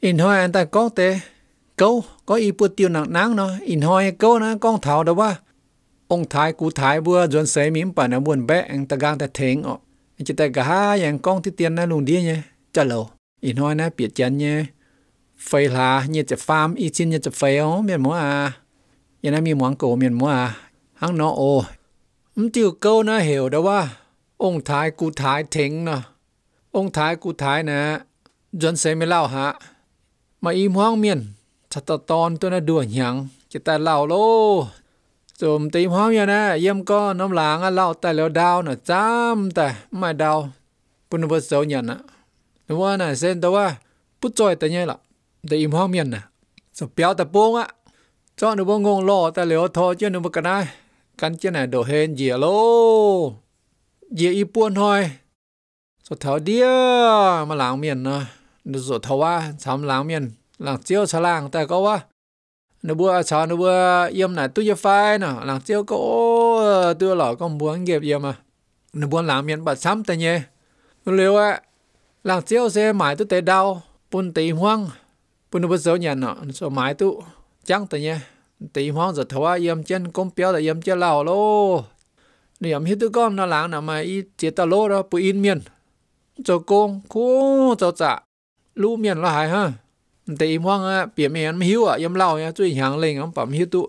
in hoi an ta có tê câu có y bữa tiêu nặng nắng nó in hoi câu na con thảo đâu wa, ông thái cú thái bữa dọn xe mím bà na buồn bé anh ta gang ta thèn ọ anh chỉ ta gá yang con ti tiền na luôn đi nhé chả lâu in hoi na biệt chân nhé phê là như chả farm y xin như chả phê ó miền mua à yên em mi muốn cổ miền mua à hăng nó ồ um tiêu câu na hiểu đâu wa, ông thái cú thái thèn no, ông thái cú thái nè dọn xe mới lao hả mà im hoang miền chặt tao ton tôi nó nhằng chỉ ta lão lô chùm tìm hoang miền nè yếm con nóng láng á lão tại lão đau nè chăm tại mai đau bún bớt xấu á đúng không nè xem tao á bút trôi tới nhé lạ im hoang miền nè sợ béo tập buông á cho nó buông ngông lò tại lão chứ nó bực cái này cắn chứ này đổ hên dìa lô dìa y buôn thôi sợ thảo đĩa mà lãng miền nè rồi thâu á chấm láng miền láng chiếu chả láng, tại có á nó bữa chả nó bữa yếm này tôi phai nè láng chiếu, có ờ, tôi lỏ con muốn nghiệp yếm à nó bữa láng miền bật xăm, tại nhé nó liều á láng chiếu, xe mãi tôi tế đau bún tí hoang bún nó bữa sớm nhận nọ nó mãi tôi chẳng tại nhé tí hoang rồi thâu á yếm chân công béo là yếm chân lào lô nếu yếm hết tôi con nó láng nè mà y chế ta lô đó bùi in miền cho công khu cho trả. รู้เมียนหายฮะแต่อีม่วงอ่ะเปียเมียนไม่หิวอ่ะยำเล่าเนี่ยจุ้ยหางเลงอ่ะปั๊มหิวตุ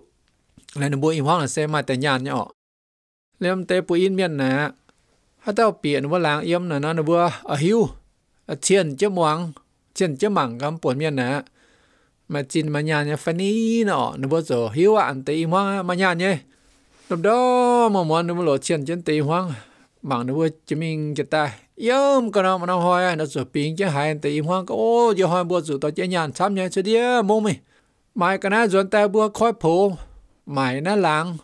แล้วนบัวอีม่วงอ่ะเซมาแต่ยานเนี่ยอ่ะเลี้ยมเตปุยอินเมียนนะถ้าเต้าเปลี่ยนว่าหลางเอี่ยมน่ะนะนบัวอ่ะหิวเชียนเจ้ามวงเชียนเจ้าหมังกำปวดเมียนนะมาจินมายานเนี่ยฟันนี้เนาะนบัวโจหิวอ่ะแต่อีม่วงมายานเนี่ยดับดอมอมันนบัวโหลเชียนเจ้าตีม่วงหมังนบัวจะมิงจะตาย yếm cái nào mà nó hỏi nó sửa pin chứ hai anh ta im hoang cái ô giờ hỏi bữa rủ tao chơi nhàn sắm nhàn chơi đi mô mày mày cái nào dọn tay bữa khói phố mày nó làng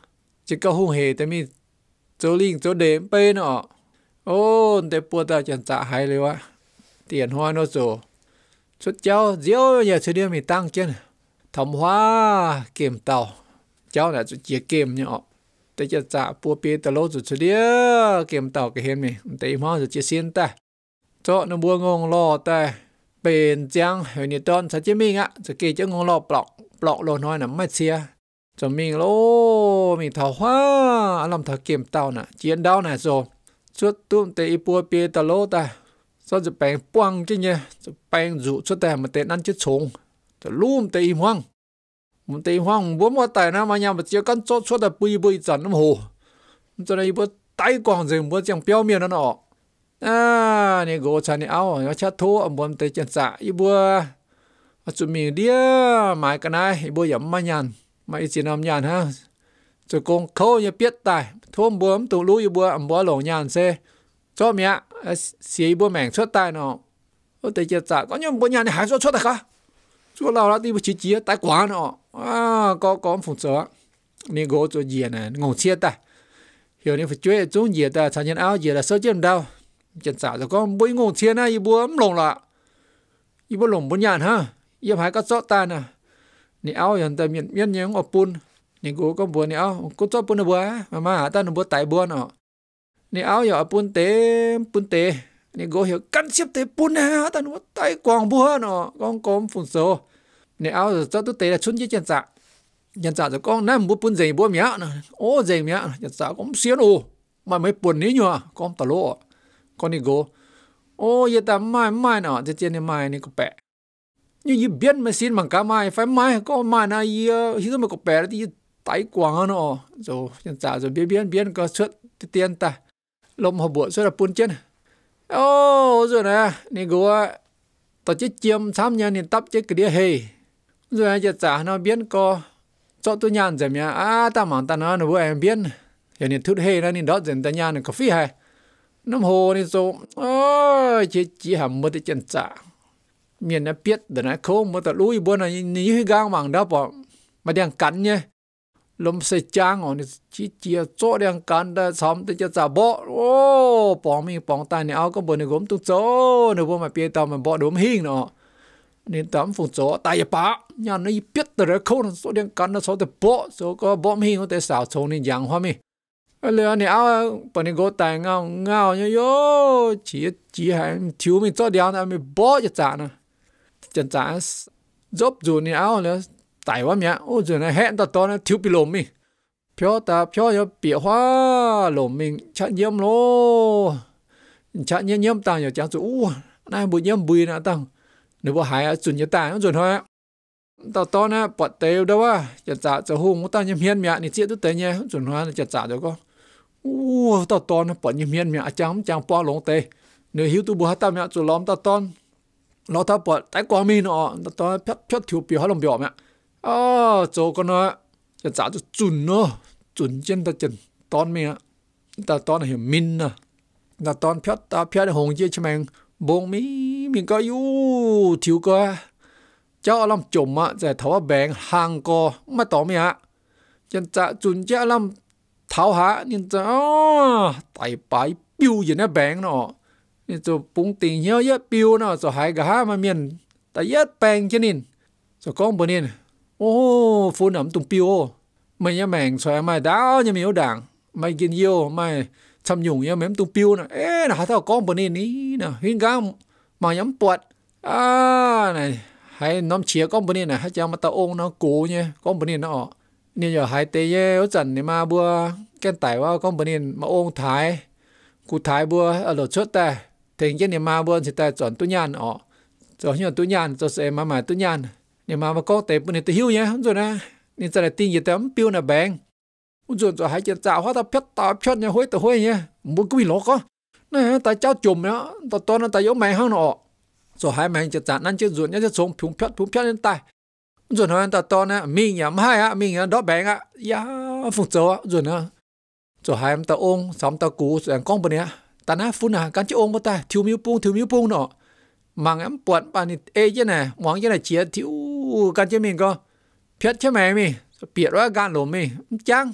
chỉ có hung hề tại mi chỗ linh chỗ đệm bên nọ ô tại bữa tao chẳng trả hay เลยวะ tiền hoa nó sổ xuất cháu diêu nhà chơi đi mày tăng chứ thầm hoa kiếm tàu cháu là chơi kiếm nhọ แต่จะจะปัวเปียตะโลจุดเดียเกมต่อก็เห็นมีแต่อีมอจะเจียเซียนแต่เจาะนบัวงงรอแต่เป็นจังเฮียตอนสัจจะมีงะจะเกจะงงรอปลอกปลอกโลน้อยน่ะไม่เสียจะมีโลมีเถาว้าอารมณ์เถาเกมเต่าน่ะเจียนดาวน่ะโซชุดตุ้มแต่อีปัวเปียตะโลแต่ซอนจะแปลงป้วงจริงเนี่ยจะแปลงจุดชุดแต่มันเตะนั่นจุดชงจะลุ่มแต่อีมวัง mình tây hoang bố mua tài na mà nhà mình chỉ cần cho chốt là bùi bùi chẩn nó hồ cho nên bữa tay quảng rừng bữa chẳng béo miệng nó nọ à nè gỗ chả nè áo nó chả thô ông bom tây chân xạ dạ, ý bữa chuẩn bị đi mãi cái này ý bữa yếm mà nhàn mà ý chỉ nằm nhàn ha cho con khâu như biết tài thôm bố ông tụ lũ ý bữa ông bố lẩu nhàn xe cho mẹ à, xí bữa mảng xuất tài nọ ở tây chân xạ dạ, có những bữa nhàn này hái xuất chốt tài cả chỗ lao đã đi một chí chí tái quá nọ à có có một phòng sở nên gỗ chỗ gì nè ngồi chia ta hiểu nên phải chơi chỗ gì ta sản nhân áo gì là sơ chân đau chân xảo rồi có bối ngủ chia na y búa lồng lạ y búa lồng bốn nhàn ha y phải có sót ta nè nè áo hiện tại miền miền nhé ngọc pun nè gỗ có búa nè áo có sót pun búa mà mà ta nó búa tại búa nọ nè áo giờ pun tế pun tế ni go hiểu căn xếp tế bún ha ta nó tay quàng bùa nó con cóm phun số nè áo rồi cho tôi tế là chun chứ chân dạ chân dạ rồi con nằm bút bún dày bùa mía ô dày mía chân dạ cũng xiên ô mà mấy buồn ní nhờ con tà lỗ con đi go ô giờ ta mai mai nó thế trên này mai này có bẹ như như biết mà xin bằng cá mai phải mai có mai na giờ khi mà có bẹ thì tay quàng nó rồi chân dạ rồi biết biết biết có suất tiền ta lộm họ bữa suất là bún chân ô rồi nè nè gua tao chết chiêm xám nhà nè tấp chết cái đĩa hề rồi anh giờ trả nó biến co cho tôi nhàn giảm nhà à ta mảng ta nó nó vừa em biến giờ nè thút hề nó nè đó giảm ta nhàn nó có phí hay nó hồ nè số ôi chỉ chỉ hầm mất cái chân trả miền nó biết để nó không mất tao lui buồn này như gang mảng đó bỏ mà đang cắn nhé lom se chang on chi chia cho đang da som te cha cha bo o pong mi pong ta ni ao ko bo ni gom tu cho no bo ma pye ta ma bo dom hing no nên tấm phụ cho tay bà nhà nó biết từ đó khâu nó cắn nó số từ bộ số có bom hi nó tới xảo số nên giang hoa mi lừa này áo bọn này gỗ tài ngao ngao yo chỉ chỉ hay thiếu mình cho đéo là mình bỏ cho nè chẳng trả dốc dù tại quá mía ô giờ này hẹn tao to nó thiếu bị lồm mi phiếu ta phiếu yo bịa hoa lồm mình chặn nhiễm lô chặn nhiễm nhiễm tao nhờ chán u nay bụi nhiễm bùi nè tao nếu bỏ hải chuẩn nhớ ta nó chuẩn thôi tao to nè bọt tèo đâu à chặt chả cho hùng tao nhiễm hiên mẹ này chia tôi tèo nhé chuẩn hoa chặt chả cho con u tao to nè bọt nhiễm hiên mẹ chàng chàng po lông tê nếu hiếu tu bùa hát tao mẹ chuẩn lóm tao to nó tao bọt tái quá mi nọ tao to phép phép thiếu biểu hóa lòng mẹ ờ chỗ con nó cái cho chuẩn nó chuẩn chân ta chân tón mình á ta tón hiểu min à ta tón phiết ta phiết hồng chia cho mình bông mi mình có yêu thiếu cơ cho làm chồng á giải thấu bèn hàng co mà tóm mình á chân giá chuẩn cho làm tháo hả nhưng cho tại bài biểu gì nó bèn nó nhưng cho bung tiền nhớ nhất biểu nó cho hai cái hả mà miền tại nhất cho nên cho con bữa nên ô phụ nấm tùng piu mày nhà mèn xoay mày đã nhà miếu đảng mày kiến yêu mày chăm nhung nhà mèm tùng piu nè ê nà hả tao con bữa ní nè hiên gam mà nhắm bọt à này hay nắm chia con bữa nay nè hãy chăm mà tao ôm nó cố nha con bữa nay nó nên giờ hai này mà bữa cái tải qua con bữa nay mà thái cụ thái bữa ở à, lột chốt ta thì cái này mà bữa thì ta chọn tu nhàn ọ chọn như tu nhàn cho sẽ mà mà tu nhàn nếu mà mà có tế bữa này tự hiu nhé rồi na nên giờ là tin gì tấm piu là bèn rồi rồi hãy chân tạo hóa ta phết tạo phết nhà hối tự hối nhé muốn cái lỗ có nè ta cháu chùm đó ta to nó ta yếu mày hơn nọ rồi hai mày chân tạo năn chân ruột nhá chân xuống phúng phết phúng phết lên tay rồi nói ta to nè mình nhà mai á mình nhà đó bèn á ya phục chỗ rồi nữa rồi hai em ta ôm xong ta cú rồi con bên nè ta ná phun à cán chứ ôm bên ta thiếu miêu pung thiếu miêu pung nọ mang em buồn bà nít chứ này mong chứ này chia thiếu gan chứ mình có phiết chứ mẹ mi biệt đó gan lồm mi chăng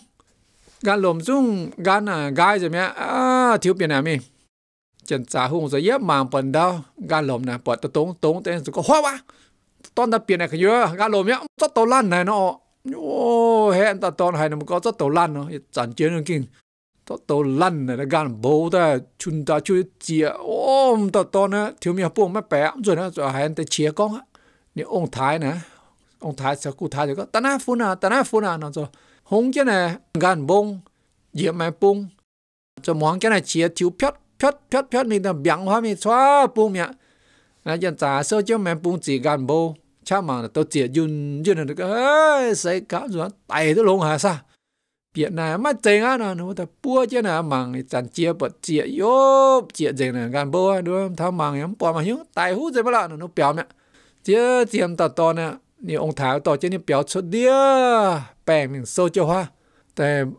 gan lồm dung gan à gai rồi mẹ à, thiếu biệt nào mi chân xả hùng rồi yếp mang phần đau gan lồm này bật tốn tốn tên rồi có hoa quá tao đã biệt này cái gan lồm nhá rất tàu lan này nó ô hẹn tao tao hay nó có rất tàu lan nó chẳng chiến được kinh to to lần này là gan bố ta chúng ta chưa chia ôm tao to nữa thiếu miếng bông mất bé rồi nó rồi hai anh ta chia con á nếu ông thái nè ông thái sẽ cụ thái được ta na phun à ta na phun à nó rồi hông cái này gan bông dĩa mẹ bông cho món cái này chia thiếu piót piót piót piót mình ta biếng hoa mình xóa bông miệng nãy giờ trả sơ cho mẹ bông chỉ gan bông cha mà tôi chia yun yun được cái sai cả rồi tay tôi luôn hả sao 别那嘛真啊呢，我的波见那忙的，咱接不接哟，接真呢干波啊，对吧？他忙也波嘛行，大户怎么了？那表面，这接到到呢，你用台到这你表出的，白明收就话，但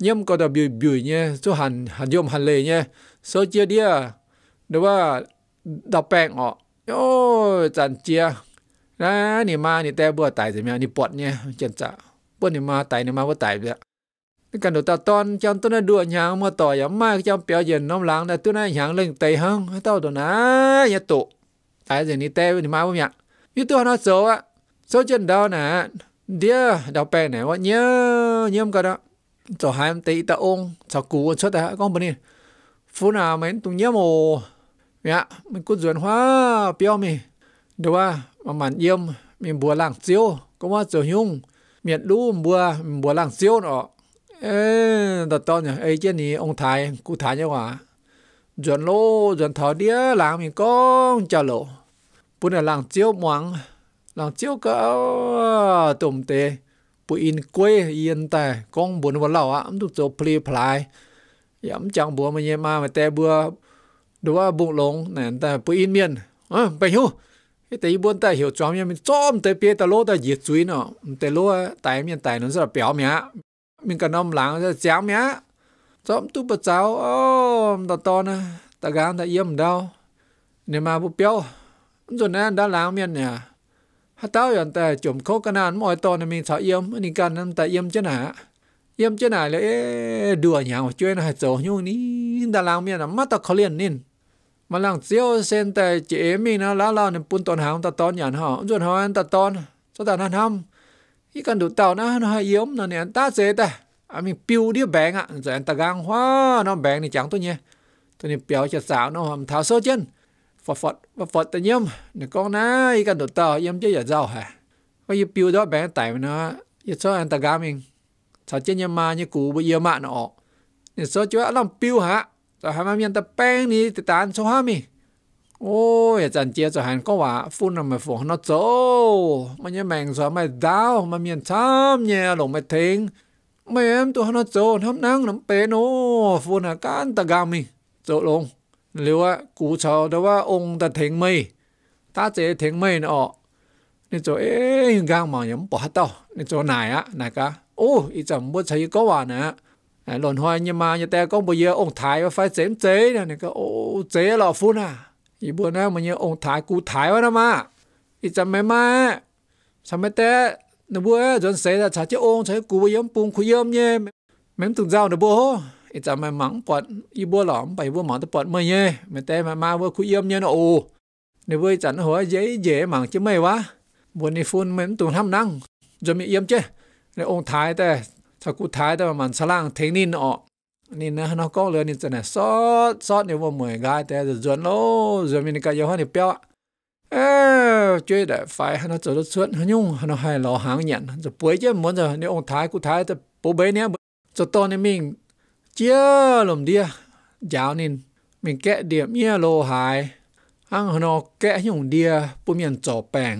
nhưng có đặc biệt biểu nhé, cho hẳn hẳn dùng hẳn lệ nhé, số chia đi à, đúng không? Đọc bẹn ọ, ô, chẳng chia, ra, nì ma, nì tè bùa tài gì mẹ, nì bọt nhé, chẳng chả, bùa nì ma, tài nì ma, bùa tài vậy cái cần đồ ta ton cho tôi nó đùa nhà mà tỏ ya mai cho biểu diễn nó lang là tôi nói nhàng lên tây hông, hay tao đồ ná ya tụ tại gì ni tê thì mai bông nhạc như tôi nói số á số chân đó nè đĩa đào bè này quá nhớ nhớ cái đó cho hai em tây ta ôn cho cú cho ta con bên này phú nào mấy tụi nhớ mồ ya mình cứ duyên hóa biểu mì, đúng à mà mặn yếm mình bùa lang siêu có mà chờ nhung miệt đu bùa bùa lang siêu nữa ê đặt to ấy chứ nì ông thái cụ thái nhá hòa dọn lô dọn thảo đĩa làng mình có chả lộ bữa này làng chiếu mắng làng chiếu cả tụm tê bữa in quê yên tè con buồn vào lão á ông tụt chỗ pli plai yếm dạ, chẳng bùa mà nhẹ mà mà tè bùa đồ à bụng lông này tè bữa in miên à ờ, bệnh hưu cái tây buồn tè hiểu chóng nhá mình chóm tè pia tè lô tè diệt chuối nọ tè lô tè miên tè nó rất là béo มินกะนอมหลางจะจ้ามยจอมตุปะจ้าวอ้อตอตอนะตะกางตะเยี่ยมดาวเนี่ยมาบุเปียวจนนั้นด้านหลังเมียนเนี่ยฮะเต้าอย่างแต่จมโคกันนานมอยตอนมีสาวเยมอันนี้การนั้นแต่เยี่ยมเจ้านะเยี่ยมเจ้านะเลยเอ๊ดัวอย่างช่วยนะฮะโจยุ่งนี้ด้านหลังเมียนมาตะเขาเลียนนินมาลังเซียวเซนแต่เจมีนะแล้วเราเนี่ยปุ่นตอนหางตะตอนอย่างหฮะจนหอนตะตอนสถานธรรม ikan du tao na nó hai yếm nó nè ta dễ ta à mình piu đi bèn à giờ anh ta gang hoa nó bèn thì chẳng tôi nhé tôi nên béo cho sáo nó hầm tháo số chân phật phật phật phật tự nhiên nè con na ikan yếm chứ giờ giàu hả có như piu đó bèn tại nó số anh ta gang mình sao chân nhà mà như cũ bây giờ mà nó nè số chúa làm piu hả rồi hai mà mình ta bèn đi thì tàn số hai mình Ôi, chẳng chia cho Hàn có à, phun là mày phun nó chỗ. Mà nhớ mẹng sợ mày đau, mà miền thăm nhẹ lộn mày thèn, Mày em tụi nó chỗ, thăm năng lắm bế nó, phun là cán ta gà mì. Chỗ luôn. Liệu á, cú cháu đó á, ông ta thèn mày. Ta chế thèn mày nữa. Nên chỗ ế, gà mà nhắm bỏ tao. Nên chỗ nài á, này cả. Ô, ý chẳng muốn thấy có bà nè. Lộn hoài nhưng mà nhà ta có bây giờ ông thái phải chém chế nè. Nên cái chế lọ phun à. อีบัวนะมันยังองถ่ายกูถ่ายวะนะมาอีจำไม่มาทำไม่แต่นบัวจนเสียแต่ชาเจ้าองใช้กูไปย้อมปุงคุยย้อมเย่แม่ตึงเจ้านบัวอีจำไม่หมังปอดอีบัวหลอมไปบัวหมองตะปอดเมื่อเย่ไม่แต่มามาบัวคุยย้อมเย่นะโอ้ในบัวจันหัวเย่เย่หมังจะไม่วะบัวในฟุ้นแม่ตึงทำนั่งจะมีเยี่ยมเจ้ในองถ่ายแต่ถ้ากูถ่ายแต่ประมาณสล่างเทนินออกนี่นะนอกเลยนี่จะเนี่ยซอดซอดเนี่ยว่าเหมือนกายแต่จะจวนโลจวนมีนกายเยอะเนี่ยเปียวเออช่วยได้ไฟให้เราจะรถสวนยุ่งให้เราให้เราหางเงียนจะป่วยเจ้าเหมือนจะเนี่ยองท้ายกูท้ายจะปูเบเนี่ยจะตอนนี้มิงเจ้าลมเดียยาวนินมิงแกะเดียมเมียโลหายอังหนอแกะยุ่งเดียปุ่มยันจ่อแปง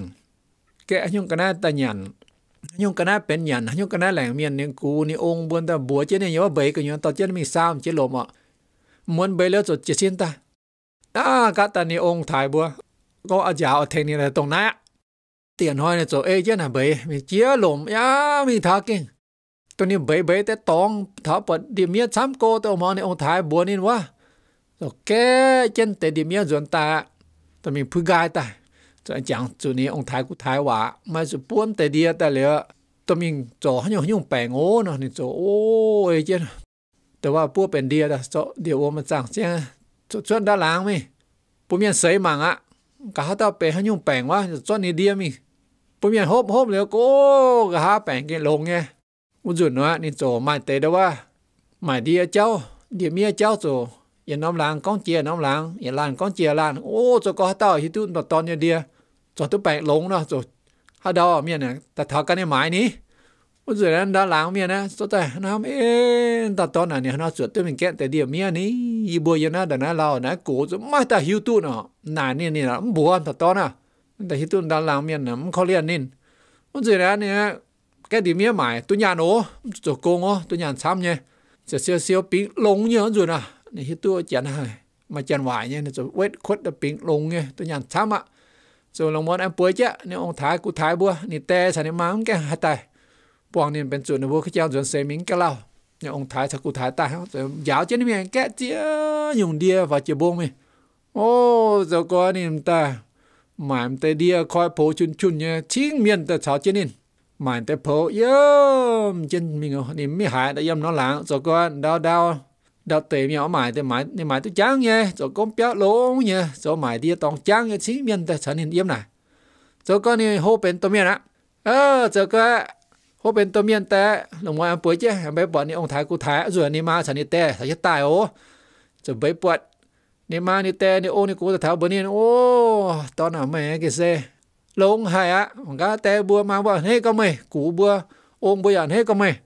แกะยุ่งกันหน้าตาหยัน nhung cái này bên nhận nhung cái này làng miền nên cú ni ông buồn ta búa chết này nhớ bảy cái nhớ tao chết mình sao chết lộ mà muốn bảy lỡ chết xin ta à cả ta ni ông thái búa có ở giáo ở thành này là tổng nát tiền hoài này rồi ấy chứ là bảy mình chia ya mình thắc kinh tôi ni bảy bảy tới tòng tháo bật đi miết sắm cô tôi mà ni ông thái búa nên quá rồi cái chân đi miết rồi ta tôi mình phơi gai ta 在讲做你用泰国台话，咪是本地啲得了，对面做很用很用白我呢，你做哦诶件，对吧？不本地的做，你我们讲先做赚到人咪，不面谁忙啊？cả hát tao bè hắn nhung bèn quá cho ni đi mi bùm yên hốp hốp liệu cố cả hát bèn cái lồng nghe u dùn nó ni chỗ mai tế đâu quá mai đi cháu đi mía cháu chỗ yên nóng làng con chia nóng làng yên làng con chia làng ô cho có tao hi tu tọt tòn như đi cho tôi bẹt lông nó rồi ha đó miền này ta tháo cái này mãi ní bây giờ anh đã láng miền á nó ê ta to này nó sửa tôi mình kẹt tại điểm miền ní y bùa yên á đằng nào lao nãy cổ rồi mai ta hiu tu nó nà nè nè nó bùa to nà ta hiu tu đã láng miền nó khó liền nín bây giờ anh nè cái điểm miền mãi tôi nhàn ố rồi cô ngó tôi nhàn xăm nhé sẽ siêu siêu pin lông nhớ rồi nà hiu tu chén hai mà chén vải nhé rồi quét khuất là pin lông nhé tôi nhàn xăm ạ dù lòng món em bữa chứ nếu ông thái cụ thái bữa nị tê sản em mang cái hai tay bọn nị bên chuẩn bữa cái cháu chuẩn xe miếng cái lao nếu ông thái sao cụ thái ta rồi giáo chứ miếng cái chia dùng đĩa và chia bông mi ô giờ có nị ta mà em tê đĩa coi phố chun chun nhé chiến miền ta cháu chứ nị mà em tê phố yếm chân mình nị mi hại đã yếm nó lãng rồi có đau đau đã tế nhỏ mãi thì mãi thì mãi tôi chán nhé cho con béo lỗ nhé cho mãi đi tòng chán nhé chính miền ta sản hiện yếm này cho con này hô bên tôi miền á ờ cho con hô bên tôi miền ta là ngoài ăn bữa chứ em bé bọn này ông thái cô thái rồi này mà sản hiện tè sản chết tài ô cho bé bọn này mà này tè này ô này cô thái bữa này ô tao nào mẹ cái xe lông hay á ông cá tè bua mà bọn hết có mày cú bua ông bua ăn hết có mày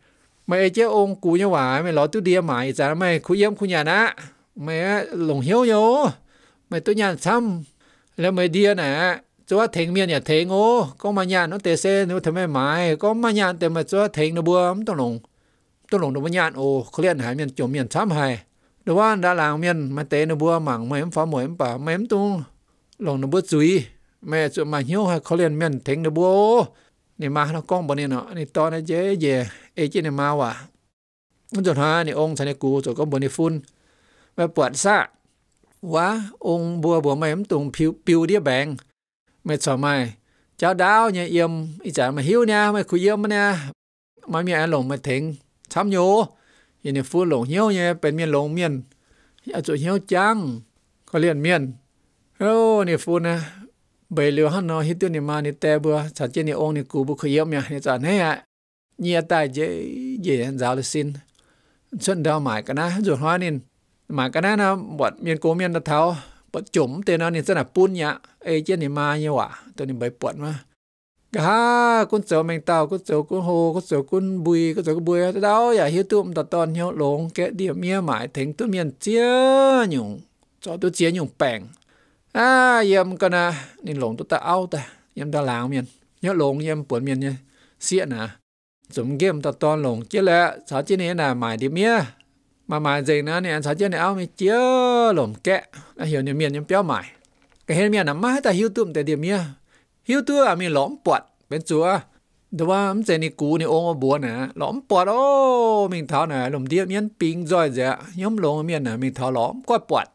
mày chế ông cú nhau vải mày lót tu đi mày giá mày khu yếm khu nhà nã mày lồng hiếu nhớ mày tu nhà xăm แล้วไม่เดียนะจัวเถงเมียเนี่ยเถงโอ้ก็มาญาณนเตเซนูทำไมหมายก็มาญาณแต่มาจัวเถงนะบัวมันต้องลงต้องลงดมาญาณโอ้เคลียนหายเมียนจมเมียนช้ำหายดว่าดาลางเมียนมาเตนะบัวหมังไม่ฟ้าหมวยป่าไม่ตุงลงนะบัวจุยแม่จัวมาเหี้ยวให้เคลียนเมียนเถงนะบัวนี่มาเรากล้องบนนี่เนาะนี่ตอนนี้เจ๊เย่เอจนี่มาว่ะมันจดหานี่องค์ชันกูจดก็บนนี่ฟุ้นมาปวดซะว่ะองค์บัวบัวไม่อ็มตุงผิวปิวเดียแบงไม่สอไม่เจ้าดาวเนี่ยเอี่ยมอีจ๋ามาหิวเนี่ยไม่คุยเยี่ยมมัเนี่ยมาเมียหลงมาถึงช้ำโยยี่เนี่ยฟุ้นหลงเหี้ยวเนี่ยเป็นเมียนหลงเมียนอาจะเหี้ยวจังก็เลียนเมียนโอ้นี่ฟุ้นนะ bởi liệu hắn nó hít tiêu niệm mà nít tè bữa chả chết nít ông nít cú bút khởi yếu mẹ nít chả nè ạ nhẹ tài dễ dễ giáo là xin chân đau mãi cả na ruột hoa nên mà cái na nó bọn miên cố miên đặt tháo bọn chủng tên nó nên rất là pun nhá ấy chết nít mà nhiều à tôi nên bảy bọn mà cả con sầu mình tàu con sầu con hồ con sầu con bùi con sầu con bùi nhau lồng điểm miên mãi thành nhung nhung cho đâu อย่าหิวตุ้มตัดตอนเหี่ยวลงแกเดียวเมียหมายถึงตุ้มเมียนเจียหยุ่งจอตุ้เจียหยุ่งแป่ง à yếm cái na nên lồng tụt ta ao ta yếm ta làng miền nhớ lồng yếm buồn miền nhé xiên nà, chúng game ta toàn lồng chứ lẽ sao chứ này là mài đi mía mà mài gì nữa nè sao chứ này ao mi chia lồng kẹ là hiểu nhiều miền yếm béo mài cái hết miền là má ta hiu tụm tại điểm mía hiu tụm à mi lõm bọt bên chúa แต่ว่ามันเจนี่กูนี่โอ้มาบัวนะหลอมปวดโอ้มิงเท้าหน่ะลมเดียเมียนปิงจ้อยเจ้ยย่อมลงเมียนน่ะมิงเท้าหลอมก้อยปวด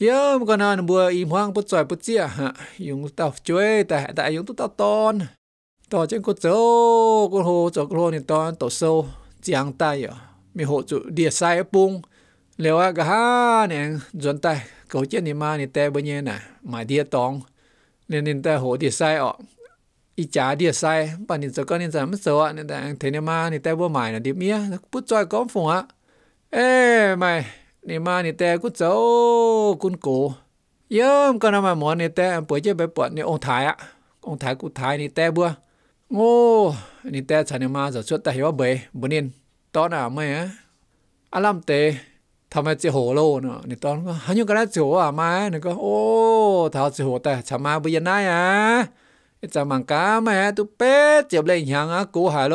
Yo, còn hàn bùa im hoang bút giỏi bút chia ha. Dùng tàu chuối, tại tại dùng tụ tàu ton. Tỏ trên cột dấu, cột hồ, chỗ cột hồ này ton, tổ sâu, giang tay ở. À. Mì hộ chủ địa sai bung. Liệu à gà hà nè, dọn tay, cậu chết này ma này tay bây nhiêu nè, mà địa tòng. Nên nên tay hộ địa sai ở. Ý chá địa sai, bà nhìn chỗ con nhìn chỗ mất sâu ạ, nên tay thế này mà này tay bùa mải là điệp mía, bút giỏi có phùng ạ. Ê mày, นี่มานี่แต่กูเจ้ากุนโกย่อมก็นำมาหมอนี่แต่ป่วยเจ็บไปปวดนี่องถ่ายอ่ะองถ่ายกูถ่ายนี่แต่บัวโง่นี่แต่ฉันนี่มาจะชดแต่ว่าเบยบุนิน ตอนอ่ะไม่ฮะอารมเตทำไมเจโหโลเนาะนี่ตอนก็ฮันยุกันแล้วจโหอ่ะมาเนี่ยก็โอ้ท้าจจโหแต่ฉันมาบุญนายอ่ะจะมังกาแม่ตุเป๊ะเจ็บเลยยังอ่ะกูหาโล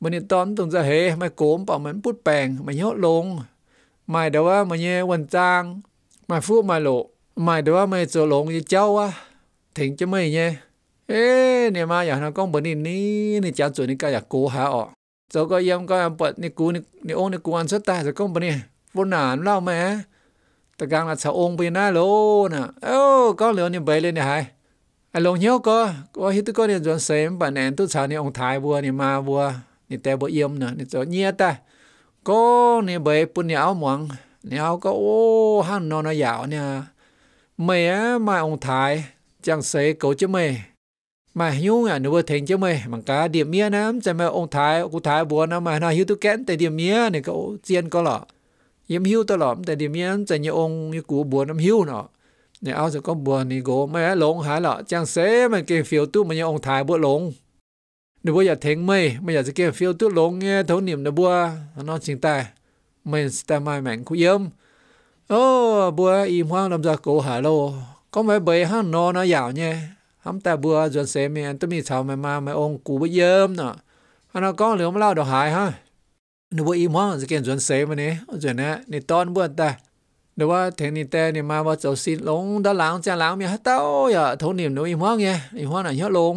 มันนี่ตอนตองจะเฮไม่โกมเปล่าเหมือนพูดแปลงไม่เยอะลง mày đâu á mày nhé quần trang mày phu mày lộ mày đâu á mày sửa lộn với cháu á thỉnh cho mày nhé ê nè mà giờ nó con bữa đi ní nè cháu chuẩn đi cả giờ cố hả ọ rồi có em có em bật nè cú nè ôn nè cú ăn sốt ta rồi con bữa đi, vô nản lao mẹ ta càng là sao ôn bên na lô nè ô con lừa nè bấy lên nè hai à lông nhau có có hết tụi con nè chuẩn xem bản nè tụi sao nè ông thái vua nè ma vua nè tè bữa yếm nè nè cho nhia ta có nè bệ bún nhau mong nhau có ô hăng nó nó dạo nha mày ông thái chẳng sẽ cậu chứ mày mà hiếu à nếu thành chứ mày mà cá điểm mía lắm cho mày ông thái cụ thái buồn nó mà nó hiếu tôi kén tại điểm mía này cậu chiên có lọ yếm hiếu tôi lọ tại điểm mía cho như ông như cụ buồn nó hiếu nó này ao sẽ có buồn thì gỗ mày lộn hả lọ chẳng sẽ mà cái phiếu tu mà như ông thái buồn lộn นบัวอยากเทงไม่ไม่อยากจะเก็บฟิลตัวลงเงี้ยเท่านิ่มนบัวนอนสิงตายไม่สแต่ไม่แม่งคุยเยิมโอ้บัวอีมห้างลำจากโกหาโลก็ไม่เบยห้างนอนนะยาวเนี่ยทำแต่บัวจนเสียเมียนต้องมีชาวมามาไม่องกูไปเยิมเนาะอันนั้นก็เหลือมาเล่าดอกหายฮะนบัวอีมห้างจะเก็บจนเสียมันนี่จนนะในตอนบัวแต่เดี๋ยวว่าเทงนี่แต่เนี่ยมาว่าจะสิ้นลงด้านหลังจะหลังมีฮัตเต้าอย่าเท่านิ่มนอีมห้างเงี้ยอีมห้างไหนเยอะลง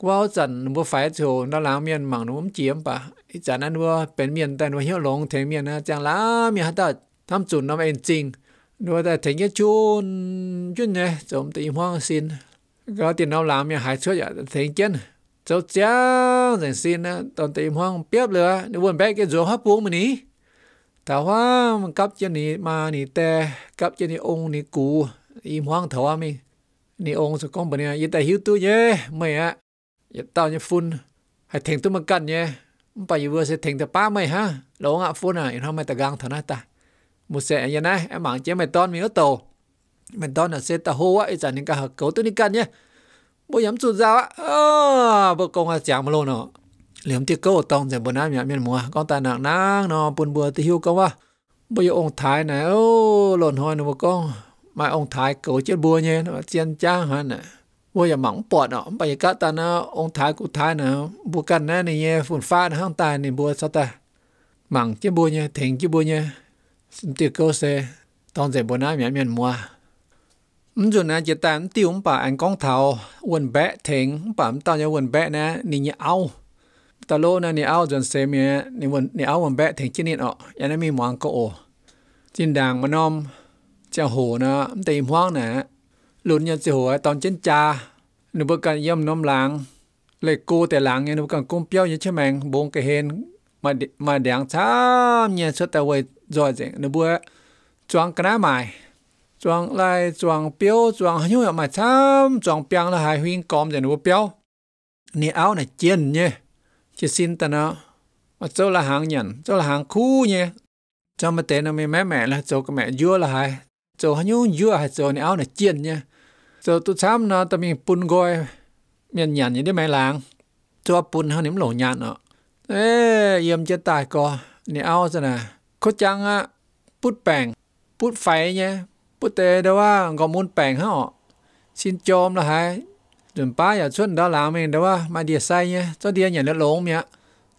qua trận mua phải chỗ nó làm miền mảng nó muốn chiếm bà trận ăn mua bên miền tại nó hiểu lòng thế miền nó chẳng lá miền hết tật tham chủ nó bên chính nó tại thành cái chú chuyên này chống tìm hoang xin có tiền nó làm miền hải xuất dạ thấy chân cháu cháu rằng xin tòn tìm hoang biết lửa nó buồn bé cái ruộng hấp buông mình ý thảo mình cấp cho nị mà nị tè cấp cho nị ông nị cụ im hoang thảo mình nị ông sẽ con bên này y tại hiếu tu nhé mày giờ tao như phun hãy thành tôi mà cần nhé bây giờ vừa sẽ thành tập ba mày ha lỗ ngạ phun à nó mày ta gang thằng này ta một sẽ như này em bảo chế mày ton mình ở tàu mình ton là sẽ ta hô á giờ nên cả hợp cấu tôi đi cần nhé bố nhắm chuột ra á à, bố công à chàng mà luôn liếm tiếc câu tông rồi bữa nay nhà miền mùa con ta nặng nắng nó buồn bừa thì hiu công á bây ông thái này ô lộn hoài nữa con mà ông thái cấu chết bùa nhé nó chen trang hơn ว่าอย่าหมังปอดเนาะไปกะตานะองท้ายกูท้ายนะบัวกันนะนี่เยฝุ่นฟ้านะห้างตายนี่บัวซะตาหมังเจ็บบัวเนี่ยเถงเจ็บบัวเนี่ยสมติเกลเซตอนเจ็บบัวนะเหมียนเหมียนมัวมันจุดนะเจตามติวมป่าอันกองเทาวนแบะเถงป่ามตอนจะวนแบะนะนี่เนี่ยเอาตะโลนะนี่เอาจนเซเมียนี่วนนี่เอาวนแบะเถงจินิดออกยันนั้นมีหมองก็โอจินด่างมานอมจะโหนะมันตีมห้องนะ lún nhân sự hồi tòn trên cha nụ bơ cần yếm nôm làng lệ cô แต่หลังเนี่ยนกันกุ้มเปียวเนี่ยใช่ไหมบงกระเฮนมามาแดงช้ำเนี่ยสุดแต่วัยจอดเจงนบัวจวงกระหมายจวงลายจวงเปียวจวงหิ้วมาช้ำจวงเปียงละหายหิ้งกอมเจงนบัวเปียวเนี่ยเอาเนี่ยเจียนเนี่ยจะสิ้นแต่เนาะมาเจ้าละหางหยันเจ้าละหางคู่เนี่ยเจ้ามาเตะนะไม่แม่แม่ละเจ้ากับแม่ยั่วละหายเจ้าหิ้วยั่วหายเจ้าเนี่ยเอาเนี่ยเจียนเนี่ยจ้ตุ้ชามนะแต่มีปุ่นก้อยมีนหยันอยังได้ไหมหลังจ้าปุ่นเขาหนิมหลงหยันเนาะเอ้เยี่ยมจะตายก่อนี่เอาซะนะโคจังอะพูดแปงพูดไฟเนี่ยพูดเตะได้ว่าก็มุนแปลงเขาชินจอมละหายจนป้าอย่าชวนดาวหลังเองได้ว่ามาเดียไซเนี่ยเจ้าเดียหยันาละหลงเนี่ย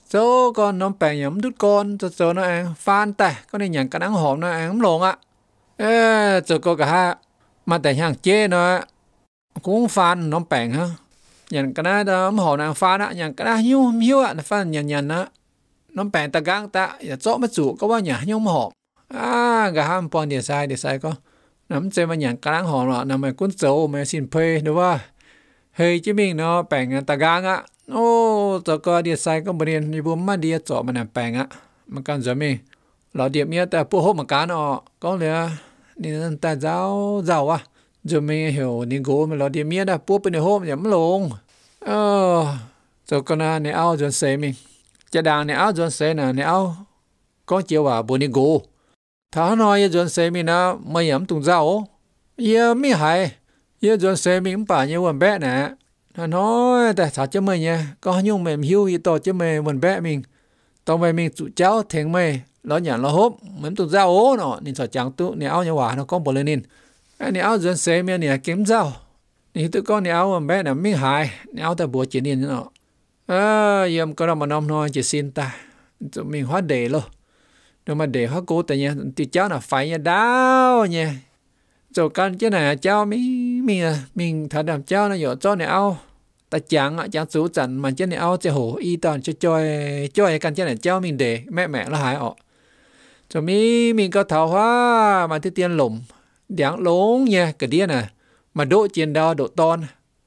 โจก่อนน้องแปงอย่ามทุกคอนจะเจอน้องเองฟานแต่ก็ในอย่างกระนั้งหอมน้องเองมหลงอ่ะเออจะก็กะฮะ mà แต่ห่างเจ้เนาะกุ้งฟันน้องแปงฮะอย่างก็น่าจะมหอนางฟ้านะอย่างก็น่าหิ้วหิ้วอ่ะนะฟ้ายันยันนะน้องแปงตะกางตะอย่าโจมาจุก็ว่าอย่าหิ้วมหอมอ่ากะห้ามปอนเดียไซเดียไซก็น้ำเจมันอย่างกลางหอมหรอน้ำมันกุ้นโจมันสินเพยหรือว่าเฮ้ยจิมิงเนาะแปงตะกางอ่ะโอ้ตะก็เดียไซก็บริเวณยิบมาเดียโจมันแปงอ่ะมันกันจะมีเราเดียบเมียแต่ผู้โหมกันอ๋อก็เลย ni ta zao zao à giờ mình hiểu ni go mà lo đi mía đã à? bố bên hôm nhắm lùng ờ giờ con à ni ao rồi xe cha đàng ni ao rồi xe nè ni có chiều à bố ni go thà nói rồi xe mình mày nhắm tung zao giờ mi hay giờ rồi xe mình bà như quần bé nè nó nói tại sao mày nha có nhung mềm hiu gì to cho mày quần bé mình tao mày mình tụ cháu thèn mày lo nhà lo hốp mình tụt dao ố nó nên sợ chẳng tụ nè áo nhà hòa nó con bờ lên nên nè áo dân xe mẹ nè kiếm dao nè tụi con nè áo bé nè miếng hài nè áo ta bùa chỉ nên nó à yếm có đâu mà nông thôi chỉ xin ta tụi mình hóa để luôn nhưng mà để hóa cố tại nhà thì cháu là phải nhà đau nha rồi con chứ này cháu mi mi mình thật làm cháu nó dở cho này ao ta chẳng ạ chẳng chú chẳng mà chứ này ao sẽ hổ y toàn cho chơi chơi cái căn chứ này cháu mình để mẹ mẹ nó hại ọ cho mi mình có thảo hoa mà thiết tiên lủng đáng lúng nha cái điên à mà độ chiến đó độ ton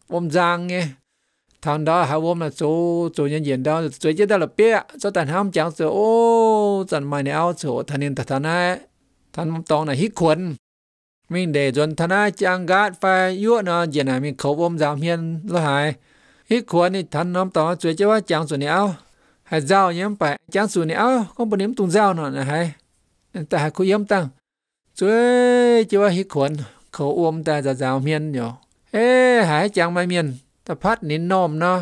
ôm giang nghe thằng đó hả ôm là số số nhân diện đó số chết đó là bia cho tàn ham chẳng sợ ô tàn mày này ao số thằng nên thằng này thằng tông này hít quần mình để dồn thằng này chẳng gạt phải yếu nó diện này mình khẩu ôm giang hiên lo hít quần thì thằng nó tông số chết đó chẳng sợ này ao hay giao nhém phải chẳng sợ này ao không có tung giao nữa này hay ta hãy ku yam tăng, chuê chu hi khuẩn khẩu ôm ta ra rào miên nhở ê hãy chàng mai miên ta phát nín nôm nó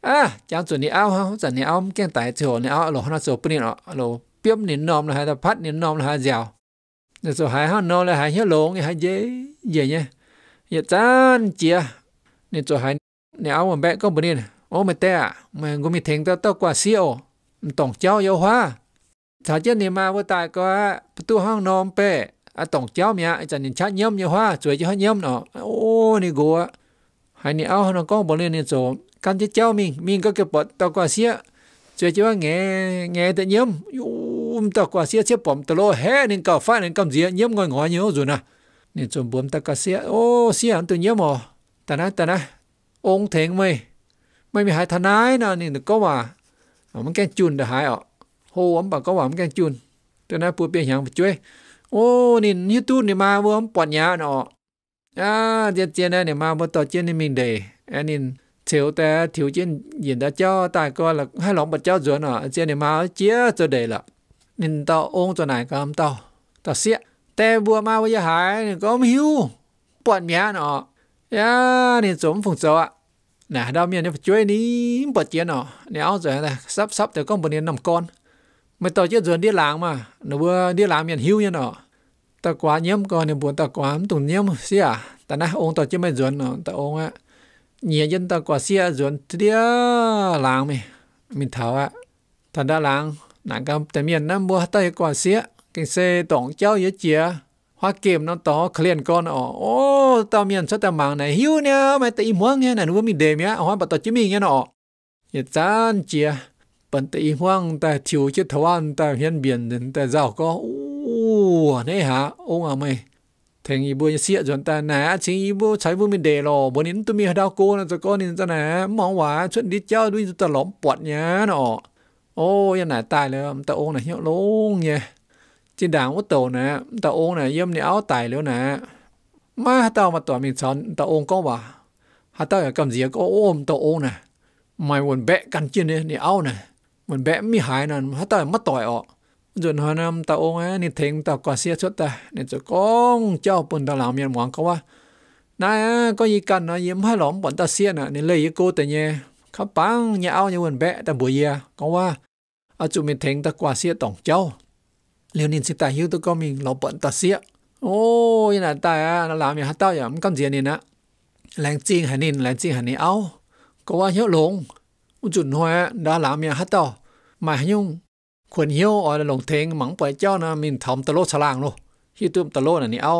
à chàng chuẩn ni áo ha chẳng ni ao keng tại chỗ ni ao lo nó sổ pin nó lo piếm nín nôm là hai ta phát nín nôm là hai dẻo sổ số hai ha lại là hai hiếu lộn hai dễ dễ nhé giờ dạ tan chia nên số hai ni ao mình bé có pin ô mày tè à, mày ngồi mày thèn tao tao quả siêu tổng cháu yếu hóa. ถ้าเจ้าเนี่ยมาว่าตายก็ประตูห้องนอนเป้อะตองเจ้าเมียอาจารย์เนี่ยชัดเยี่ยมเนี่ยว่าสวยจะให้เยี่ยมเนาะ โอ้ นี่กูให้เนี่ยเอาน้องก้องบอกเลยเนี่ยโจกันจะเจ้ามิงมิงก็เก็บปอดตอกว่าเสียสวยจะว่าแง่แง่แต่เยี่ยมอยู่ตอกว่าเสียเสียผมตลอดแห่นี่ก็ฟ้านี่ก็เสียเยี่ยมงอยงอยเยอะอยู่นะนี่จมบวมตะกะเสียโอ้เสียอันตัวเยี่ยมอ๋อแต่นะแต่นะองค์เถงไม่ไม่มีหายทนายนะนี่ก็ว่า มันแกจุนเดือหายออก hồ ấm bảo có bảo cái chun cho nên bùi bia hàng chơi ô nên như tu này mà vừa ấm bọn nhà nọ à chết chết này mà vừa tỏ chết nên mình để anh nên thiếu ta thiếu chết nhìn đã cho ta coi là hai lòng bật cho rồi nọ chết này mà chia cho để là nên tao ôn cho này cầm tao tao con mà tao chết dọn đi làm mà nó vừa đi làm miền hiu như nó ta quá nhiễm còn nên buồn ta quá tụng nhiễm xí à ta na ông tao chết mấy dọn nó ta ông á nhẹ dân ta quá xia à, dọn đi à, làm mày mình thảo á ta đã làm, nàng cầm tại miền nam bùa tay quá xia cái xe tổng cháu yếu chia hoa kiềm nó to khliền con nó ô tao miền sao ta mạng này hiu nè, mày ta im hoang nha này nó vừa mình đề nhá hoa bà tao chứ mình nha nó Yết chan chia hoang chiếc biển giàu có, này hả ông à mày thành ý bữa xịa chuẩn ta nè chỉ ý bữa trái bữa mình đề lò bữa nín tôi mi đau cô là cho con nín ta nè mong hòa chuyện đi chơi đuôi ta lõm bọt nhá nọ ôi nè tài là ta ông này hiệu luôn nha trên đảng của tổ nè ta ông này yếm nè áo tài luôn nè mà tao mà tỏ mình sẵn ta ông có bà hà tao là cầm gì có ôm ta ông nè mày muốn bẹ cắn trên nè áo nè มันแบมีหายนั่นฮัตตามาต่อยออกจนหานำตาองไงนี่เทงตากว่าเสียชดตาเนี่ยจะก้องเจ้าปุ่นตาหลามยันหวังก็ว่านายก็ยีกันนะยิ้มให้หลอมบ่นตาเสียน่ะนี่เลยยีโกแต่เนี่ยขับปังเนี่ยเอาเนี่ยวันแบะแต่บัวเยียก็ว่าอาจุมีเทงตากว่าเสียต่องเจ้าเลี้ยวนินสิตาหิวตัวก็มีหลอมบ่นตาเสีย โอ้ยน่ะตายอ่ะหลามยันฮัตตาอย่างมันกันเจียนี่นะแรงจริงหันนินแรงจริงหันนี่เอาก็ว่าเยอะลงอุจุนหัวดาลามีฮัตต่อมาหยุ่งขวนเหี้ยวอ๋อหลงเทงหมังป่วยเจ้านะมินทอมตะโลฉลางโลฮิตุมตะโลน่ะนี่เอา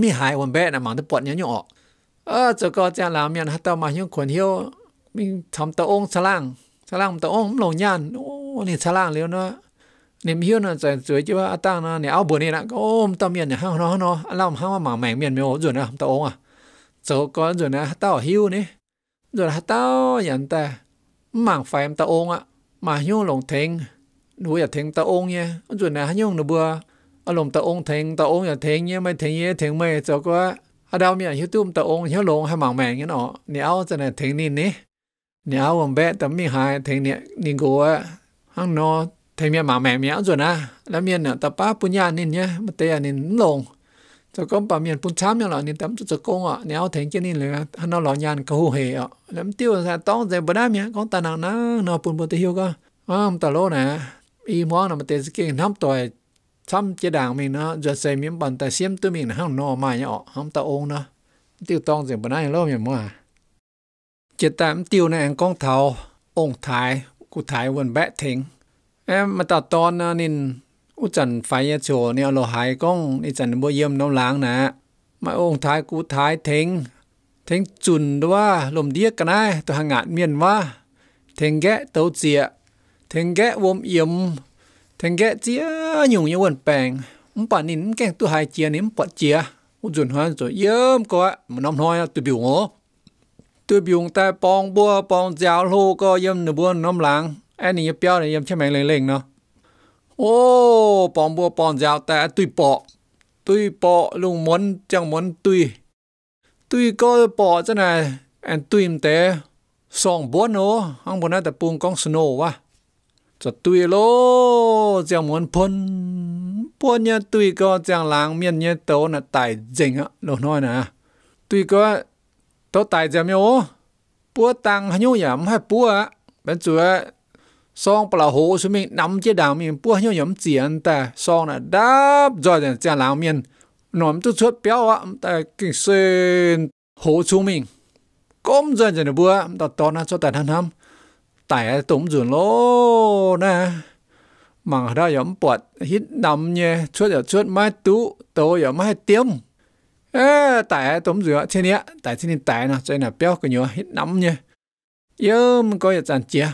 มีหายวันแบะน่ะหมังตะปวดเนี่ยยุ่งออกเออจะก็จะลามีฮัตต่อมาหยุ่งขวนเหี้ยวมินทอมตะองฉลางฉลางตะองหลงย่านโอ้นี่ฉลางเลี้ยวเนาะนี่มีเยอะนะจะสวยจีว่าอาตังนะเนี่ยเอาเบอร์นี่นะก็โอ้มตะเมียนเนี่ยห้าวเนาะเนาะเราห้าวหมาแมงเมียนเมียวจวนนะตะองอ่ะจะก็จวนนะฮัตต่อหิ้วนี่จวนฮัตต่อยันแต่ mảng phải em ta ôn ạ mà hiu lòng thèn đủ giờ thèn ta ôn nha rồi nè hiu nó bữa ở lòng ta ôn thèn ta ôn giờ thèn nha mày thèn nha thèn mày cho quá ở đâu miệng hiu tôm ta ôn hiu lòng hay mảng mảng như nọ áo cho này thèn nín nè nè áo ông bé tấm mi hai thèn nè nín cố á hăng nó thèn miệng mảng mảng miệng rồi ta nín à nín nè แล้วเมียนเนี่ยตาป้าปุญญานินเนี่ยมาเตียนินลง cho con bà miền bún chám là nên tắm cho con ạ à, nếu thành cái này là à, nó lò nhàn cầu hề ạ lắm tiêu là to dễ bữa đám nhá con ta nàng nó nó bún bún tiêu cơ ông ta lô nè y mó là mà cái năm tuổi chăm chế đảng mình nó giờ xây miếng bàn tay xiêm tụi mình không nó mà nhá không ta ôn nó tiêu to dễ bữa đám lâu miền mó à chế tiêu này con thầu ông thái cụ thái quần bé thính em mà ta to à, nên อุจันไฟยโฉเนี่ยเราหายก้องนี่จันบ่เยี่ยมน้ำล้างนะมาองท้ายกูท้ายเทงเทงจุนด้วยลมเดียกกันนะตัวหางานเมียนว่าเทงแกะเต้าเจียเทงแกะวมเอี่ยมเทงแกะเจียหยุ่งยวนแปงมป่านินแกงตัวหายเจียนิมปอดเจียอุจุนหันตัวเยี่ยมก็มันน้ำน้อยตัวบิวงอตัวบิวงแต่ปองบัวปองเจ้าโลก็เยี่ยมนบัวน้ำล้างไอ้นี่เปียวเนี่ยเยี่ยมใช่ไหมเล่งๆเนาะ ô bóng bùa bóng giáo ta bỏ tùy bỏ lùng muốn chẳng muốn tùy tùy có bỏ thế này anh tùy tế song bốn ô không muốn ta buông con snow wa cho tùy lô chẳng muốn phun phun nhá tùy có chẳng láng miên nhá tố là tài dình á lô nói nè tùy có tố tài giảm yếu bùa tăng nhu nhảm hay bùa bên chúa song bla hồ su mình nắm chế đào mình bua nhau nhóm tiền ta song là đáp rồi để cha lão mình nóm chút chút béo á ta kinh xuyên hồ su mình cũng dần dần bua ta to na cho ta thân hâm tại tụng dùn lô nè mà ra nhóm bọt hít nằm nhé chút ở chút mai tu, tôi ở mai tiêm ê tại tụng dừa trên nhé tại trên tại nào cho nên là béo cái nhớ hít nằm nhé yếm có giờ chán chia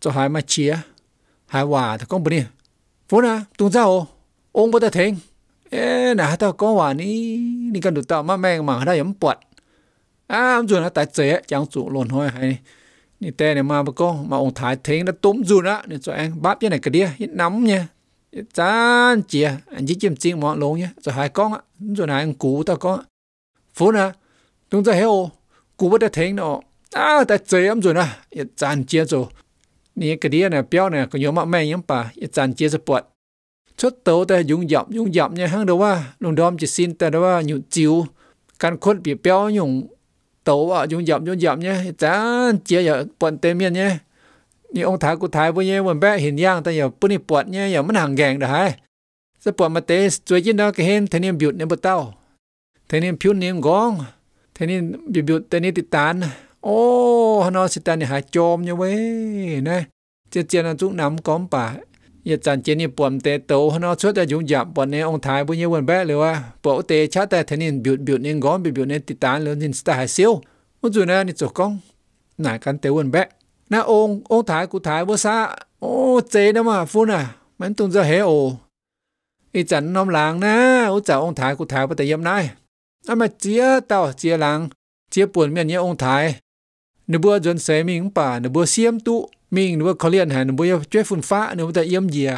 cho hai mà chia hai hòa thì con bữa nè phố na tung ông bữa ta thèn ê nà ta có hòa ní ní cần được tạo mà mèn mà đây yếm bọt à ông rồi nó tại chế chẳng chủ lồn hôi hay ní tè này mà bà con mà ông thái thèn nó tôm dù đó nên cho anh bắp cái này cái đĩa hết nắm nha chán chia anh chỉ à, chim chim mọi lộn nhé cho hai con á rồi này anh cú ta có phố na tung ra heo cú bữa ta thèn nó à tại chế em rồi na chán chia rồi 你个啲呢表呢个有乜咩样吧？一站接着拨，出到แต่ยุ่งหยับยุ่งหยับเนี่ยฮังเดียวว่าลุงดอมจะสิ้นแต่เดียวว่าอยู่จิวการคุดเปียเปียวยุ่งโตว่ายุ่งหยับยุ่งหยับเนี่ยจานเจียอย่าปนเต็มเนี่ยเนี่ยนี่องค์ท้ากูท้ายพวกเนี่ยวันแบะเห็นย่างแต่อย่าปุ่นนี่ปวดเนี่ยอย่ามันห่างแกงเด้อฮะจะปวดมาเตะสวยยินดอกเห็นเทนี่บิวเนี่ยบ่เต้าเทนี่พิวเนี่ยงองเทนี่บิวเทนี่ติดตาน ô oh, nó sẽ ta chôm như nè chết chết là chúng nắm cóm bà giờ chẳng chết như bầm tê tàu ra dùng dạp bọn này ông thái bây nhiêu quần rồi à bộ tê chát ta thế nên biểu biểu nên gón biểu biểu nên tít tán lớn nên ta hại siêu một rồi nè nên chỗ con nãy cắn tê quần bé ông ông thái cụ thái bữa xa ô chế đó mà phun à mình tung ra hế ồ ý chẳng nom làng nè ô chào ông thái cụ thái bữa tê yếm nai à mà chia tao chia làng chia buồn miền như ông thái นบัวจนเสมิงป่านบัวเสียมตุมิงนบัวเขาเลียนหันบัวช่วยฝุ่นฟ้านบัวแต่เยี่ยมเยีย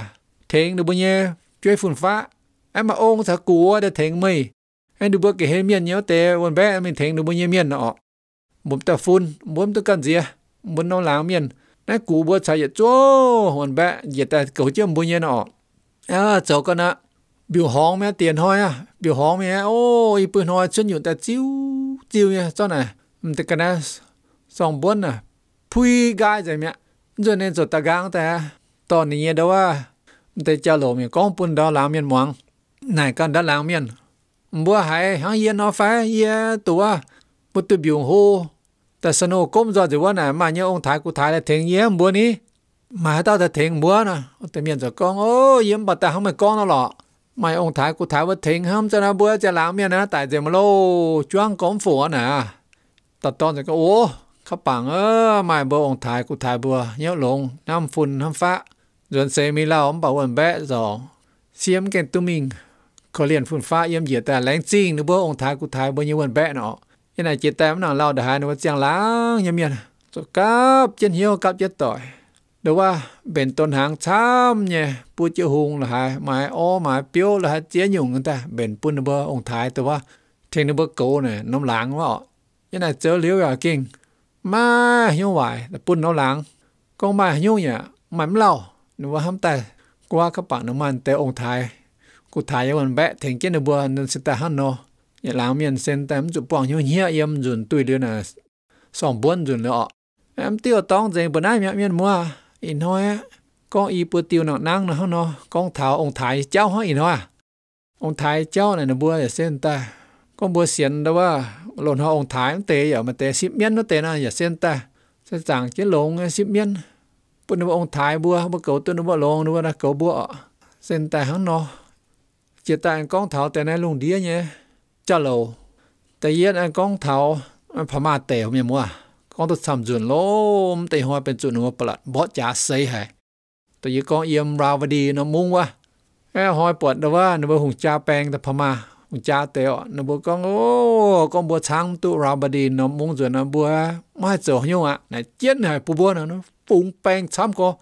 เทงนบัวเนี่ยช่วยฝุ่นฟ้าไอ้มาองสากัวแต่เทงไม่ไอ้นบัวเกเฮเมียนเนี้ยแต่วันแบะมันเทงนบัวเนี่ยเมียนเนาะบุมตะฝุ่นบุมตะกันเสียบุมน้องหลางเมียนนั่นกูบัวชายจ้ววันแบะเหยียดแต่เก่าเจียมบัวเนี่ยเนาะอ่าเจ้าก็นะ biểu hóng mẹ tiền thôi à biểu hóng mẹ ôi bữa nói chân nhụn ta chiêu chiêu nha cho này mình ta cần song bun à pui gai rồi mẹ rồi nên rồi ta gang ta tòn này đâu à ta cha lộ con bun đó làm miên mong này con đã làm miên bữa hay hắn yên nó phải yên tua một tụ biểu hô ta sân ô công do rồi này mà nhớ ông thái của thái là thèn yên bữa ní mà tao ta thèn bữa nè ta miên rồi con ô yên bà ta không mày con nó lọ mày ông thái của thái vật thèn không cho nó bữa cho làm miên á tại giờ mà lô choang cổng phủ nè ta tòn rồi có เขาปังเออไม่เบอองถ่ายกูถ่ายบัวเยอะลงน้ำฝุ่นน้ำฟ้าจนเซมีเล่าอมเป่าวันแบะสองเสียมเก่นตุมิงเขาเรียนฝุ่นฟ้าเยี่ยมเหยียดแต่แรงจริงนึกเบอองถ่ายกูถ่ายบัวเยอะวันแบะเนาะยังไงเจตแต่มันเล่าได้หายนึกว่าเจียงล้างยำยันจบกับเจนเหี่ยวกับเจนต่อยหรือว่าเป็นต้นหางช้ำเนี่ยปูเจียหุงละหายหมายอ้อหมายเปียวละหายเจียหยุ่งกันแต่เป็นปุ่นนึกเบอองถ่ายแต่ว่าเทงนึกเบอโกเนี่ยน้ำหลางว่ายังไงเจอเลี้ยวอย่ากิ่ง mà hiu vải là bún nó láng con mà hiu nhỉ mắm lâu nó vào hâm tay qua các bạn nó mặn tê ông thái cụ thái yêu anh bé thành kiến được bữa nên sẽ ta hắn nó nhà làm miền sen tém chụp bóng hiu nhia em dùn tui đưa là sòng buôn dùn lọ em tiêu tông dành bữa nay miệng mua in thôi con y tiêu nặng năng nó nó thái cháu hỏi in hoa ông thái cháu này nó bữa để sen ta ก็บัวเสียนแต่ว่าหล่นหอองถ่ายเตะอย่ามาเตะสิบเมียนเตะนะอย่าเส้นตาจะจางเจ๊หลงสิบเมียนปุ่นว่าองถ่ายบัวบัวเก่าตัวนึกว่าลงนึกว่านะเก่าบัวเส้นตาหังนอเจตาอันกองเถาแต่ในลุงเดียเนี่ยเจ้าโลแต่เย็นอันกองเถาพม่าเตะผมยมัวกองตัวทำจุนลลมเตะหัวเป็นจุนว่าปลัดบอจ่าใส่หายตัวยี่กองเอี่ยมราวดีนะมุงว่าแอหอยปวดแต่ว่านูกว่างจ่าแปลงแต่พม่า cha tèo nó bố con ô con bố sang tu ra bờ đi nó muốn rồi nó bố mai chỗ nhau à, này chết này bố bố nó nó phung bang chăm co,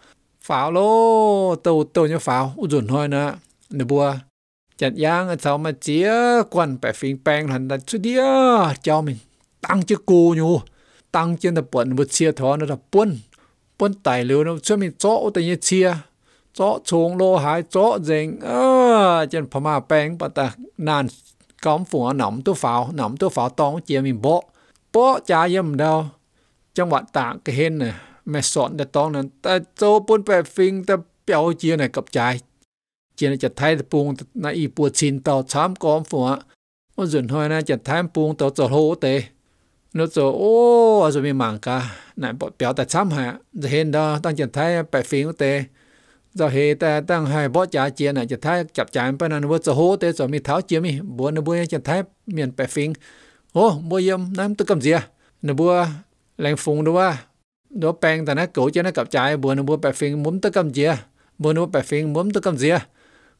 pháo lô tàu tàu như pháo u dồn thôi nữa nó bố chặt giang ở sau mà chía quần bẻ phình bang thành đặt chút đĩa cho mình tăng chứ cô nhu tăng trên tập bận một chia thó nó là buôn buôn tài liệu nó cho mình chỗ tự như chia เจาะชงโลหายเจาะเจงเออจนพม่าแปลงปะตะนานกอมฝัวหนำตัวฝาวหนำตัวฝาวตองเจียมีโบโปะจาย่ำเดาจังหวัดตากก็เห็นน่ะแม่สอนแต่ตองนั้นแต่โจปุนแปดฟิงแต่เปียวเจียน่ะกับใจเจียนจะไทยปรุงในอีปวดชินต่อช้ำกอมฝัวมันส่วนหอยนะจะไทยปรุงต่อจอโหเตนจโอ้จะมีมังกาไหนปอดเปียวแต่ช้ำฮะจะเห็นดอตั้งจันไทยไปฟิงเต giờ hệ ta tăng hai bó trả chia này จะท้ายจับจ่ายไปนั้นว่าจะโหแต่จะมีเท้าเจียมีบัวนบัวจะท้ายเมียนแปฟิงโอ้บัวยมน้ำตุกำเสียนบัวแรงฟุงด้วยว่าดัวแปลงแต่นะกูจะนะกับจ่ายบัวนบัวแปฟิงมุมตุกำเสียบัวนบัวแปฟิงมุมตุกำเสีย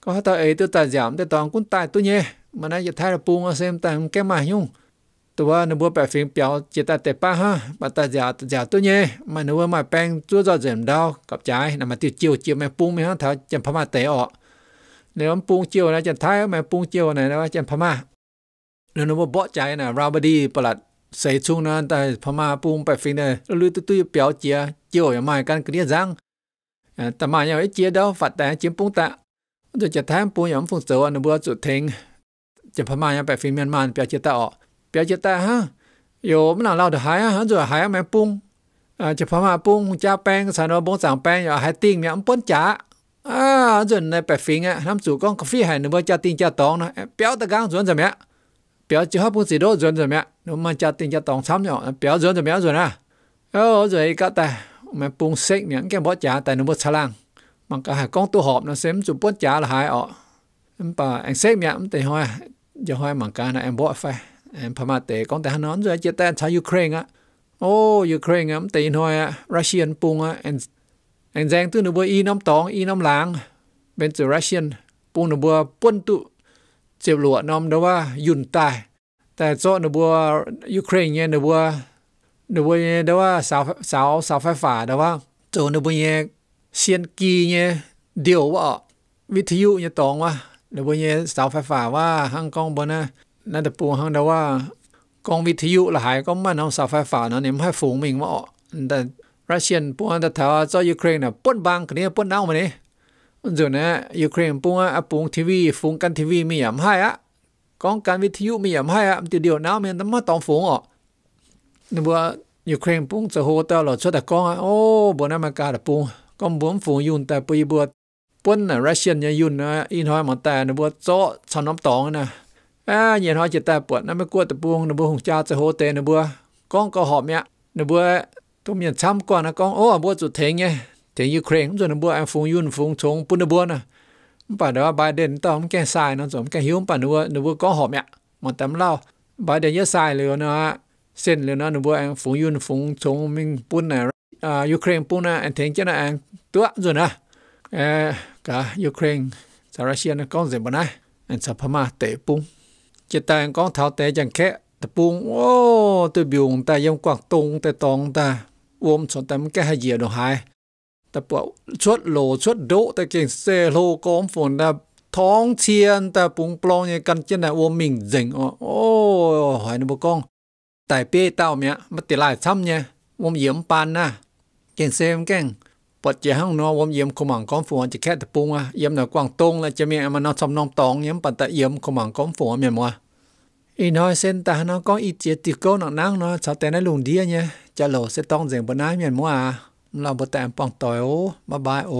ก็ถ้าเอตัวตาหยามแต่ตอนกุ้นตายตัวเนี่ยมันน่าจะท้ายปูงเอาเซมแต่แกมายุ่งตัวนึกว่าไปฟิงเปียวจิตาแต่ป้าฮะปัตตาจ่าจ่าตัวเนี่ยมันนึกว่ามาแป้งตัวจอดเสริมดาวกับใจนะมาติดเจียวเจียวแม่ปุ้งไม่ฮะถ้าจันพม่าเตะออกเนื้อปุ้งเจียวนะจันท้ายแม่ปุ้งเจียวไหนนะว่าจันพม่าเนื้อนึกว่าเบาะใจนะราบดีประหลัดใส่ชุ่งนะแต่พม่าปุ้งไปฟิงเนี่ยลื้อตุ้ยเปียวเจียเจียวอย่างไม่กันกระเดียจังแต่มาอย่างไอ้เจียดาวฝัดแต่เจียปุ้งตะจะจะแทมปุ้งอย่างฟุ้งเสวอันนึกว่าจุดเทงจันพม่ายังไปฟิงเมียนมาเปียวเจียตะออก别接待哈，有么那老的海啊，还做海啊没崩，啊，就怕嘛崩加班，啥都崩上班，要还订两本假。à rồi này bẹp phình á năm chủ con phi hải nữa mới cha tin cha tòng nó béo ta gang rồi rồi mẹ béo chưa hấp bún gì rồi rồi mẹ nó mà cha tin cha tòng sắm nhỏ béo rồi rồi mẹ rồi nè ờ rồi cả ta mẹ bún xích miệng cái bó chả tại nó bớt xa lăng mà con tu họp nó xem chụp bó chả là hai ọ bà anh xích miệng thì hoa giờ hoa mà cả là em bó phải พม่าเตะกองแต่ฮานอนจะเจตแต่ชาวยูเครนอ่ะโอ้ยูเครนอ่ะมันตีน่อยอ่ะรัสเซียนปุงอ่ะแอนแอนแจงตัวหนูบัวอีน้ำตองอีน้ำหลางเป็นจวรัสเซียนปุงหนูบัวป้นตุเจ็บหลวน้ำเดาว่ายุ่นตายแต่โซหนูบัวยูเครนเนี่ยหนูบัวหนูบัวเนี่ยเดาว่าสาวสาวสาวไฟฝ่าเดาว่าโจหนูบัวเนี่ยเซียนกีเนี่ยเดียวว่าวิทยุเนี่ยตองว่าหนูบัวเนี่ยสาวไฟฝ่าว่าฮังกองบัวนะนั่นแต่ปูหังแต่ว่ากองวิทยุละหายก็มันเอาสาไฟฟ้าเนาะเนี่ยให้ฝูงมิงมาออกแต่รัสเซียปูหังแต่แถวเจ้ายูเครนน่ยป้นบางคนนี้ป้นเอามาเนี่ยจนนะยูเครนปูหังอปูงทีวีฝูงกันทีวีมีอย่างให้อะกองการวิทยุมีอย่างให้อะมันติเดียวน้ามันต้องมาตองฝูงออกนี่ว่ายูเครนปูงจะโหตลอดชุดต่กองโอ้บนอเมริกาต่ปูงก็บวมฝูงยุ่นแต่ปุยบวชป้นน่ะรัสเซียนย่ยุนนะอินทอยมนแต่นบวชเจาะชนน้ำตองนะ à nhìn họ chỉ ta bột nó mới cua tập buông nó buông cha sẽ hỗ tê nó bua con có họp nhá nó bua tôi nhìn chăm qua nó con ô à bua thế nhé thế Ukraine cũng rồi nó bua em phung yun phung chống bún nó bua nè bà đó Biden tao không kẹt sai nó rồi kẹt hiếu bà nó bua nó bua có họp nhá mà tấm lao Biden nhớ sai liền nó xin liền nó nó bua em phung yun phung chống mình bún này Ukraine bún này anh thấy chứ là anh tua rồi nè à, cả Ukraine Russia nó gì bọn anh sắp mà tệ bung chỉ ta con thảo tế chẳng khẽ ta buông ô tôi buông ta yếm quảng tung ta tòng ta uom cho ta cái hay gì đó hay, ta bảo chuột lồ chuột đỗ ta kiện xe lô cóm phồn ta thong chiên ta buông plong như căn chân này uom mình dính ô ô, hỏi nó bố con tại bê tao mẹ mà tỷ lại xăm nha uom yếm pan na à? kiện xe em keng ปัจเจห้องนอวมเยี่ยมขมังก้อมฝวนจะแค่ตะปุงอ่ะเยี่ยมหน่อยกวางตงและจะมีมันนอสมนองตองเยี่ยมปัตตะเยี่ยมขมังก้อมฝวนเมียมัวอีน้อยเส้นตาน้อก็อีเจียติโก้หนักนักเนาะชาวแต่ในลุงเดียเนี่ยจะโหลเสต้องเสียงบนน้าเมียมัวเราบแต่ปองต่อยโอ้บ๊ายบายโอ